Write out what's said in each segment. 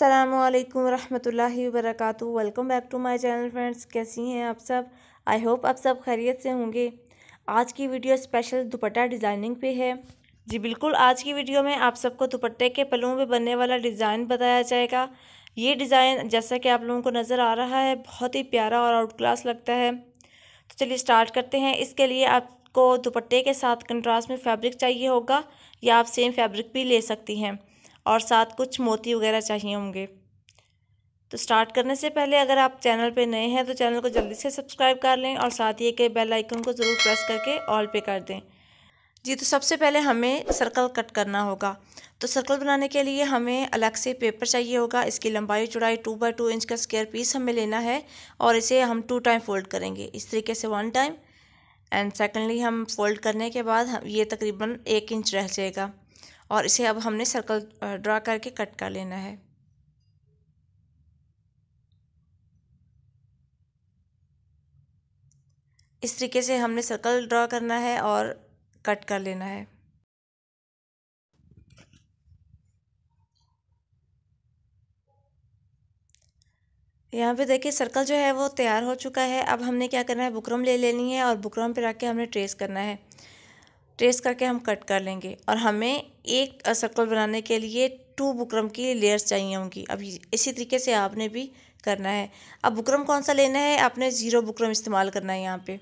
अस्सलाम वालेकुम रहमतुल्लाहि welcome back to my channel friends कैसी हैं आप सब आई होप आप सब खैरियत से होंगे आज की वीडियो स्पेशल दुपट्टा डिज़ाइनिंग पे है जी बिल्कुल आज की वीडियो में आप सबको दुपट्टे के पलों पे बनने वाला डिज़ाइन बताया जाएगा ये डिज़ाइन जैसा कि आप लोगों को नज़र आ रहा है बहुत ही प्यारा और आउट क्लास लगता है तो चलिए स्टार्ट करते हैं इसके लिए आपको दुपट्टे के साथ कंट्रास्ट में फैब्रिक चाहिए होगा या आप सेम फैब्रिक भी ले सकती हैं और साथ कुछ मोती वगैरह चाहिए होंगे तो स्टार्ट करने से पहले अगर आप चैनल पे नए हैं तो चैनल को जल्दी से सब्सक्राइब कर लें और साथ ही के बेल आइकन को ज़रूर प्रेस करके ऑल पे कर दें जी तो सबसे पहले हमें सर्कल कट करना होगा तो सर्कल बनाने के लिए हमें अलग से पेपर चाहिए होगा इसकी लंबाई चौड़ाई टू बाई टू इंच का स्केयर पीस हमें लेना है और इसे हम टू टाइम फोल्ड करेंगे इस तरीके से वन टाइम एंड सेकेंडली हम फोल्ड करने के बाद ये तकरीबन एक इंच रह जाएगा और इसे अब हमने सर्कल ड्रा करके कट कर लेना है इस तरीके से हमने सर्कल ड्रा करना है और कट कर लेना है यहाँ पे देखिए सर्कल जो है वो तैयार हो चुका है अब हमने क्या करना है बुकरम ले लेनी है और बुकरम पे रख के हमने ट्रेस करना है ट्रेस करके हम कट कर लेंगे और हमें एक सर्कल बनाने के लिए टू बुकरम की लेयर्स चाहिए होंगी अब इसी तरीके से आपने भी करना है अब बुकरम कौन सा लेना है आपने ज़ीरो बुकरम इस्तेमाल करना है यहाँ पे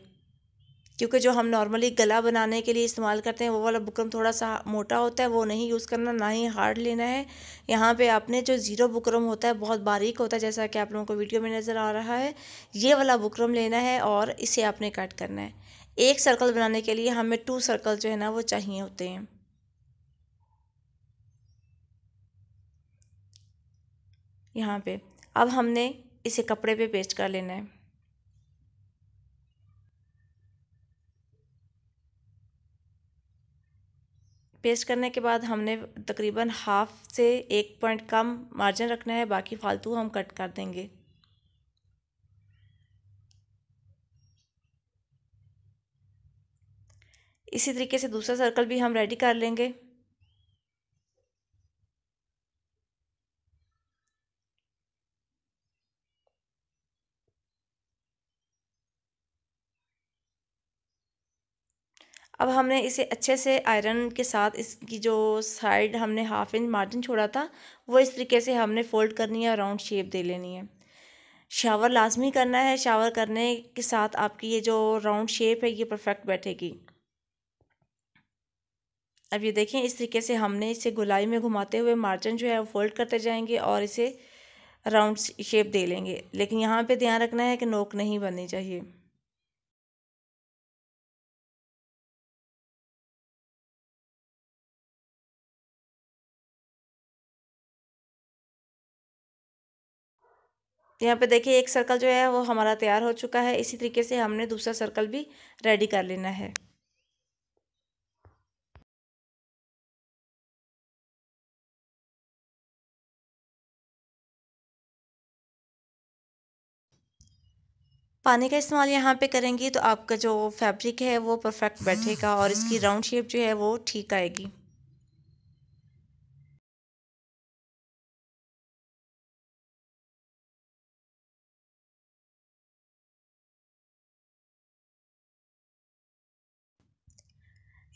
क्योंकि जो हम नॉर्मली गला बनाने के लिए इस्तेमाल करते हैं वो वाला बुकरम थोड़ा सा मोटा होता है वो नहीं यूज़ करना ना ही हार्ड लेना है यहाँ पे आपने जो ज़ीरो बुकरम होता है बहुत बारीक होता है जैसा कि आप लोगों को वीडियो में नज़र आ रहा है ये वाला बुकरम लेना है और इसे आपने कट करना है एक सर्कल बनाने के लिए हमें टू सर्कल जो है ना वो चाहिए होते हैं यहाँ पे अब हमने इसे कपड़े पे पेस्ट कर लेना है पेस्ट करने के बाद हमने तकरीबन हाफ़ से एक पॉइंट कम मार्जिन रखना है बाकी फालतू हम कट कर देंगे इसी तरीके से दूसरा सर्कल भी हम रेडी कर लेंगे अब हमने इसे अच्छे से आयरन के साथ इसकी जो साइड हमने हाफ इंच मार्जिन छोड़ा था वो इस तरीके से हमने फोल्ड करनी है और राउंड शेप दे लेनी है शावर लाजमी करना है शावर करने के साथ आपकी ये जो राउंड शेप है ये परफेक्ट बैठेगी अब ये देखें इस तरीके से हमने इसे गुलाई में घुमाते हुए मार्जिन जो है वो फोल्ड करते जाएंगे और इसे राउंड शेप दे लेंगे लेकिन यहाँ पे ध्यान रखना है कि नोक नहीं बननी चाहिए यहाँ पे देखिए एक सर्कल जो है वो हमारा तैयार हो चुका है इसी तरीके से हमने दूसरा सर्कल भी रेडी कर लेना है पानी का इस्तेमाल यहाँ पे करेंगी तो आपका जो फैब्रिक है वो परफेक्ट बैठेगा और इसकी हाँ। राउंड शेप जो है वो ठीक आएगी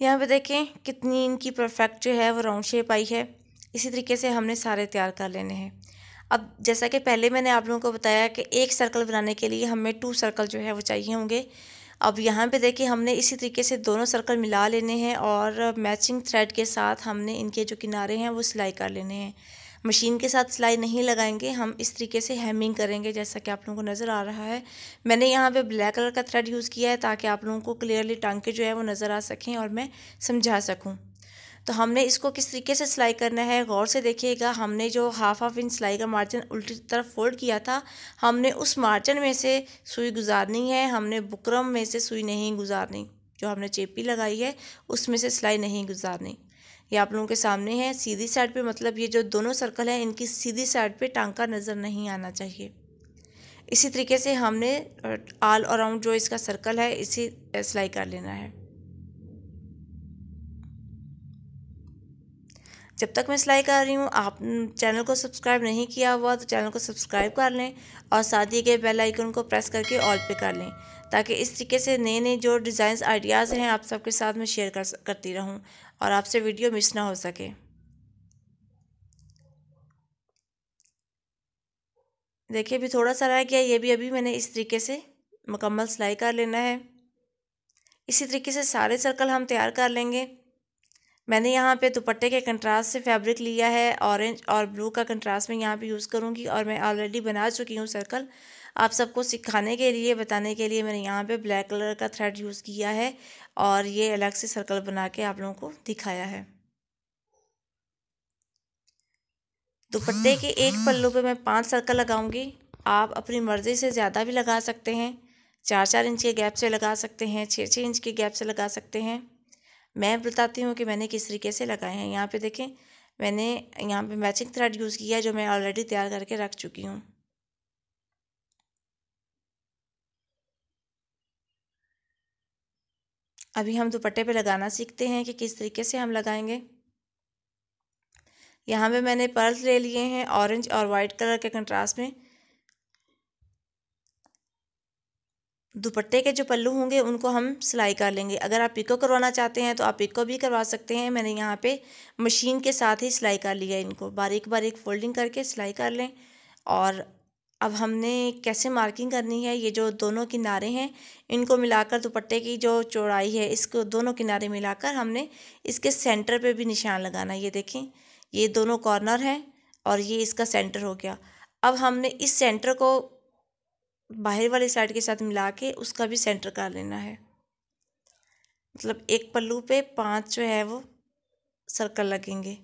यहाँ पे देखें कितनी इनकी परफेक्ट जो है वो राउंड शेप आई है इसी तरीके से हमने सारे तैयार कर लेने हैं अब जैसा कि पहले मैंने आप लोगों को बताया कि एक सर्कल बनाने के लिए हमें टू सर्कल जो है वो चाहिए होंगे अब यहाँ पे देखिए हमने इसी तरीके से दोनों सर्कल मिला लेने हैं और मैचिंग थ्रेड के साथ हमने इनके जो किनारे हैं वो सिलाई कर लेने हैं मशीन के साथ सिलाई नहीं लगाएंगे हम इस तरीके से हेमिंग करेंगे जैसा कि आप लोगों को नज़र आ रहा है मैंने यहाँ पे ब्लैक कलर का थ्रेड यूज़ किया है ताकि आप लोगों को क्लियरली टांके जो है वो नज़र आ सकें और मैं समझा सकूँ तो हमने इसको किस तरीके से सिलाई करना है गौर से देखिएगा हमने जो हाफ हाफ इंच सिलाई का मार्जिन उल्टी तरफ फोल्ड किया था हमने उस मार्जिन में से सुई गुजारनी है हमने बुकरम में से सुई नहीं गुजारनी जो हमने चेपी लगाई है उसमें से सिलाई नहीं गुजारनी ये आप लोगों के सामने है सीधी साइड पे मतलब ये जो दोनों सर्कल हैं इनकी सीधी साइड पे टांका नज़र नहीं आना चाहिए इसी तरीके से हमने ऑल अराउंड जो इसका सर्कल है इसी सिलाई कर लेना है जब तक मैं सिलाई कर रही हूँ आप चैनल को सब्सक्राइब नहीं किया हुआ तो चैनल को सब्सक्राइब कर लें और साथ ही के बेल आइकन को प्रेस करके ऑल पे कर लें ताकि इस तरीके से नए नए जो डिज़ाइन आइडियाज़ हैं आप सबके साथ में शेयर कर करती रहूँ और आपसे वीडियो मिस ना हो सके देखिए अभी थोड़ा सा रह गया ये भी अभी मैंने इस तरीके से मुकम्मल सिलाई कर लेना है इसी तरीके से सारे सर्कल हम तैयार कर लेंगे मैंने यहाँ पे दुपट्टे के कंट्रास्ट से फैब्रिक लिया है ऑरेंज और ब्लू का कंट्रास्ट मैं यहाँ पे यूज़ करूँगी और मैं ऑलरेडी बना चुकी हूँ सर्कल आप सबको सिखाने के लिए बताने के लिए मैंने यहाँ पे ब्लैक कलर का थ्रेड यूज़ किया है और ये अलग से सर्कल बना के आप लोगों को दिखाया है दुपट्टे के एक पल्लू पर मैं पाँच सर्कल लगाऊँगी आप अपनी मर्ज़ी से ज़्यादा भी लगा सकते हैं चार चार इंच के गैप से लगा सकते हैं छः छः इंच के गैप से लगा सकते हैं मैं बताती हूँ कि मैंने किस तरीके से लगाए हैं यहाँ पे देखें मैंने यहाँ पे मैचिंग थ्रेड यूज़ किया है जो मैं ऑलरेडी तैयार करके रख चुकी हूँ अभी हम दुपट्टे पे लगाना सीखते हैं कि किस तरीके से हम लगाएंगे यहाँ पे मैंने पर्ल्स ले लिए हैं ऑरेंज और वाइट कलर के कंट्रास्ट में दुपट्टे के जो पल्लू होंगे उनको हम सिलाई कर लेंगे अगर आप पिको करवाना चाहते हैं तो आप पिको भी करवा सकते हैं मैंने यहाँ पे मशीन के साथ ही सिलाई कर लिया है इनको बारीक बारीक फोल्डिंग करके सिलाई कर लें और अब हमने कैसे मार्किंग करनी है ये जो दोनों किनारे हैं इनको मिलाकर दुपट्टे की जो चौड़ाई है इसको दोनों किनारे मिलाकर हमने इसके सेंटर पर भी निशान लगाना ये देखें ये दोनों कॉर्नर हैं और ये इसका सेंटर हो गया अब हमने इस सेंटर को बाहर वाले साइड के साथ मिला के उसका भी सेंटर कर लेना है मतलब एक पल्लू पे पांच जो है वो सर्कल लगेंगे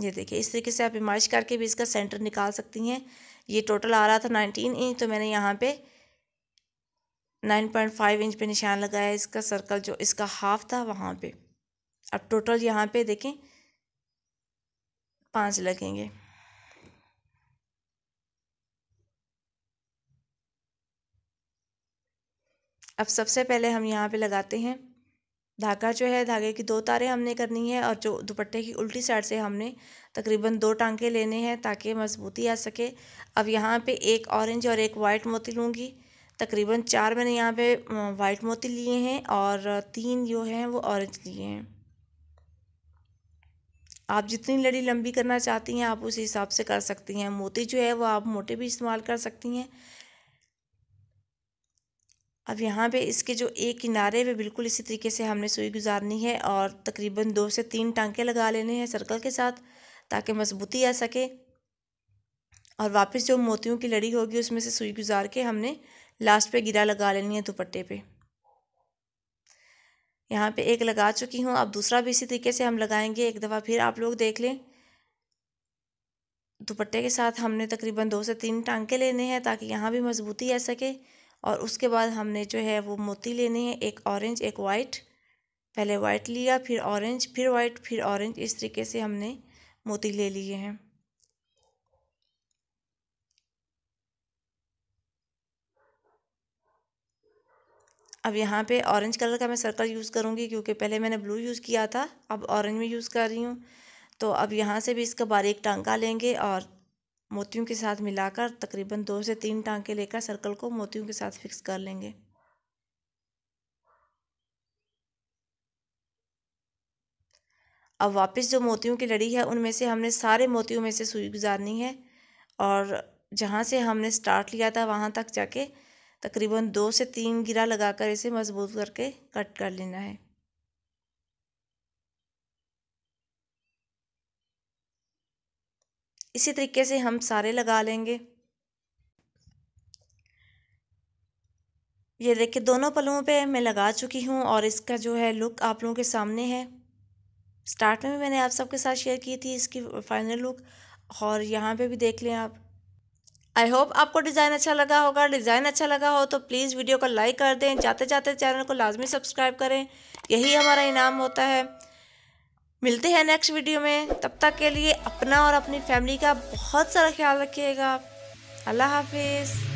ये देखिए इस तरीके से आप इमाइश करके भी इसका सेंटर निकाल सकती हैं ये टोटल आ रहा था नाइनटीन इंच तो मैंने यहाँ पे नाइन पॉइंट फाइव इंच पे निशान लगाया इसका सर्कल जो इसका हाफ था वहाँ पे अब टोटल यहाँ पे देखें पाँच लगेंगे अब सबसे पहले हम यहाँ पे लगाते हैं धागा जो है धागे की दो तारें हमने करनी है और जो दुपट्टे की उल्टी साइड से हमने तकरीबन दो टांके लेने हैं ताकि मजबूती आ सके अब यहाँ पे एक ऑरेंज और एक वाइट मोती लूँगी तकरीबन चार मैंने यहाँ पे वाइट मोती लिए हैं और तीन जो हैं वो ऑरेंज लिए हैं आप जितनी लड़ी लंबी करना चाहती हैं आप उस हिसाब से कर सकती हैं मोती जो है वो आप मोटे भी इस्तेमाल कर सकती हैं अब यहाँ पे इसके जो एक किनारे पे बिल्कुल इसी तरीके से हमने सुई गुजारनी है और तकरीबन दो से तीन टांके लगा लेने हैं सर्कल के साथ ताकि मजबूती आ सके और वापस जो मोतियों की लड़ी होगी उसमें से सुई गुजार के हमने लास्ट पे गिरा लगा लेनी है दुपट्टे पे यहाँ पे एक लगा चुकी हूँ अब दूसरा भी इसी तरीके से हम लगाएंगे एक दफ़ा फिर आप लोग देख लें दुपट्टे के साथ हमने तकरीबन दो से तीन टांके लेने हैं ताकि यहाँ भी मजबूती आ सके और उसके बाद हमने जो है वो मोती लेने हैं एक ऑरेंज एक वाइट पहले वाइट लिया फिर ऑरेंज फिर वाइट फिर ऑरेंज इस तरीके से हमने मोती ले लिए हैं अब यहाँ पे ऑरेंज कलर का मैं सर्कल यूज़ करूँगी क्योंकि पहले मैंने ब्लू यूज़ किया था अब ऑरेंज में यूज़ कर रही हूँ तो अब यहाँ से भी इसका बारीक टांका लेंगे और मोतियों के साथ मिलाकर तकरीबन दो से तीन टांके लेकर सर्कल को मोतियों के साथ फिक्स कर लेंगे अब वापस जो मोतियों की लड़ी है उनमें से हमने सारे मोतियों में से सुई गुजारनी है और जहाँ से हमने स्टार्ट लिया था वहाँ तक जाके तकरीबन दो से तीन गिरा लगाकर इसे मज़बूत करके कट कर लेना है इसी तरीके से हम सारे लगा लेंगे ये देखिए दोनों पलुओं पे मैं लगा चुकी हूँ और इसका जो है लुक आप लोगों के सामने है स्टार्ट में भी मैंने आप सबके साथ शेयर की थी इसकी फाइनल लुक और यहाँ पे भी देख लें आप आई होप आपको डिज़ाइन अच्छा लगा होगा डिज़ाइन अच्छा लगा हो तो प्लीज़ वीडियो को लाइक कर दें जाते जाते चैनल को लाजमी सब्सक्राइब करें यही हमारा इनाम होता है मिलते हैं नेक्स्ट वीडियो में तब तक के लिए अपना और अपनी फैमिली का बहुत सारा ख्याल रखिएगा अल्लाह हाफिज़